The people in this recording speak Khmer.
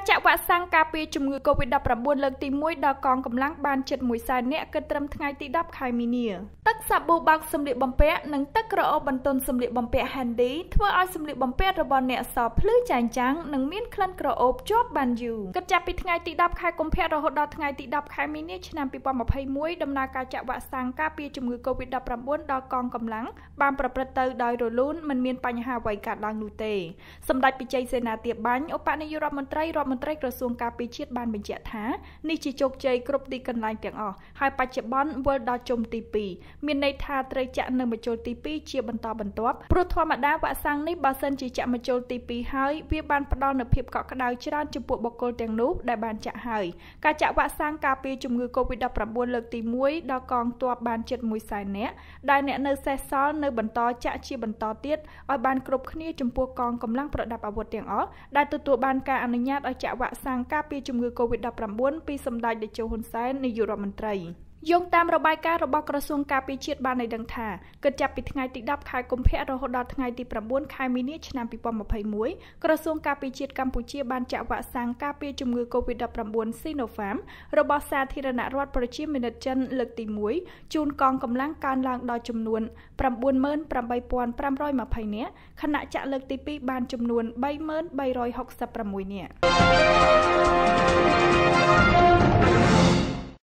ការចាក់វ៉ាក់សាំងការពារជំងឺ Covid-19 លើកទី1ដល់កងកម្លាំងបានជិត1សែននាក់គិតត្រឹមថ្ងៃទី10ខែមីនាតសាប៊ូបោកសម្លៀកបំពាក់និងទឹកក្រអូបបន្ទន់សម្លៀកបំពាក់ Handy ធ្វើឲ្យសម្លៀកបំពាក់របស់អ្នកសភ្លឺចែងចាំងនិងមានក្លិនក្រអូបជាប់បានយូរគិតចាប់ពីថ្ងៃទី10ខែកុម្ភៈរហូតដល់ថ្ងៃទី10ខែមីនាឆ្នាំ2021ដំណើរការចាក់វ៉ាក់សាំងការពារជំងឺ Covid-19 ដល់កងកម្លាំងបានប្រព្រឹត្តទៅដោយរលូនមិនមានបញ្ហាអ្វីកើតឡើងនោះទេសម្ដេចពិជ័យសេនាទាបាញ់ឧបនាយករដ្ឋមន្ត្រីរដ្ឋមន្ត្រីក្រសួងការពារជាតិបានបញ្ជាក់ថានេះជាជោគជ័យគ្រប់ទីកន្លែងទាំងអស់ហើយបច្ចុប្បន្នវិលដល់ជុំទី2មានន័យថាត្រូវចាក់នៅម្ជុលទី2ជាបន្តបន្ទាប់ព្រោះធម្មតាវ៉ាក់សាំងនេះបើសិនជាចាក់ម្ជុលទី2ហើយវាបានផ្ដល់នូវភាពកក់ក្ដៅច្រើនចំពោះបុគ្គលទាំងនោះដែលបានចាក់ហើយការចាក់វ៉ាក់សាំងការពារជំងឺ Covid-19 លើកទី1ដល់កងទ័ពបានជិត1សែននាក់ដែលអ្នកនៅសេសសល់នៅបន្តចាក់ជាបន្តទៀតឲ្យបានគ្រប់គ្នាចំពោះកងកម្លាំងប្រដាប់អាវុធទាំងអស់ដែលទទួលបានការអនុញ្ញាតឲ្យចាក់វ៉ាក់សាំងការពារជំងឺ Covid-19 ពីសម្ដេចតេជោហ៊ុនសែននាយករដ្ឋមន្ត្រីយោងតាមរបាយការណ៍របស់ក្រសួងការពារជាតិបានឲ្យដឹងថាគិតចាប់ពីថ្ងៃទី10ខែកុម្ភៈរហូតដល់ថ្ងៃទី9ខែមីនាឆ្នាំ2021ក្រសួងការពារជាតិកម្ពុជាបានចាក់វ៉ាក់សាំងការពារជំងឺ Covid-19 Sinopharm របស់សាធារណរដ្ឋប្រជាមានិតចិនលើកទី1ជូនកងកម្លាំងកើនឡើងដល់ចំនួន98520នាក់ខណៈចាក់លើកទី2បានចំនួន33366នាក់